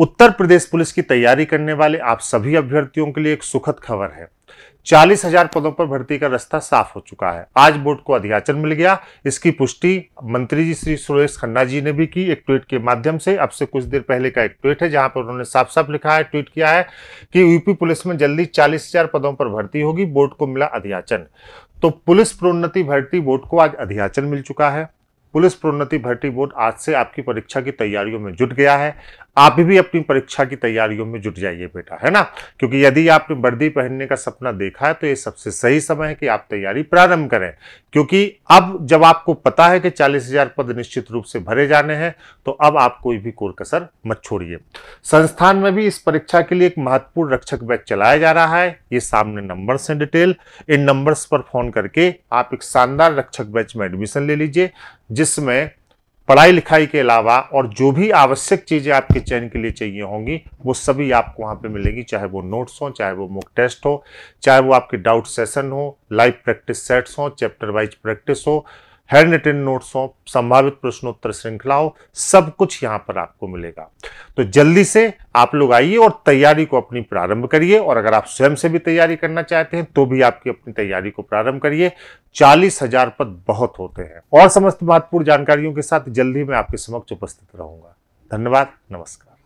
उत्तर प्रदेश police की तैयारी करने वाले आप सभी अभ्यर्थियों के लिए एक सुखद खबर है चालीस हजार पदों पर भर्ती का रास्ता साफ हो चुका है आज बोर्ड को अधियाचन मिल गया इसकी पुष्टि मंत्री जी श्री सुरेश खन्ना जी ने भी की एक ट्वीट के माध्यम से अब से कुछ देर पहले का एक ट्वीट है जहां पर उन्होंने साफ साफ लिखा है ट्वीट किया है कि यूपी पुलिस में जल्दी चालीस हजार पदों पर भर्ती होगी बोर्ड को मिला अधियाचन तो पुलिस प्रोन्नति भर्ती बोर्ड को आज अधियाचन मिल चुका है पुलिस प्रोन्नति भर्ती बोर्ड आज से आपकी परीक्षा की तैयारियों में जुट गया है आप भी, अपनी परीक्षा की तैयारियों में जुट जाइए बेटा है ना क्योंकि यदि आपने वर्दी पहनने का सपना देखा है तो ये सबसे सही समय है कि आप तैयारी प्रारंभ करें क्योंकि अब जब आपको पता है कि चालीस हजार पद निश्चित रूप से भरे जाने हैं तो अब आप कोई भी कोर कसर मत छोड़िए संस्थान में भी इस परीक्षा के लिए एक महत्वपूर्ण रक्षक बैच चलाया जा रहा है ये सामने नंबर हैं डिटेल इन नंबर्स पर फोन करके आप एक शानदार रक्षक बैच में एडमिशन ले लीजिए जिसमें पढ़ाई लिखाई के अलावा और जो भी आवश्यक चीज़ें आपके चयन के लिए चाहिए होंगी वो सभी आपको वहाँ पे मिलेगी चाहे वो नोट्स हों चाहे वो मुक टेस्ट हो चाहे वो आपके डाउट सेशन हो लाइव प्रैक्टिस सेट्स हों चैप्टर वाइज प्रैक्टिस हो हैंड रिटन नोट्स हो संभावित प्रश्नोत्तर श्रृंखलाओं सब कुछ यहाँ पर आपको मिलेगा तो जल्दी से आप लोग आइए और तैयारी को अपनी प्रारंभ करिए और अगर आप स्वयं से भी तैयारी करना चाहते हैं तो भी आपकी अपनी तैयारी को प्रारंभ करिए चालीस हजार पद बहुत होते हैं और समस्त महत्वपूर्ण जानकारियों के साथ जल्दी मैं आपके समक्ष उपस्थित रहूंगा धन्यवाद नमस्कार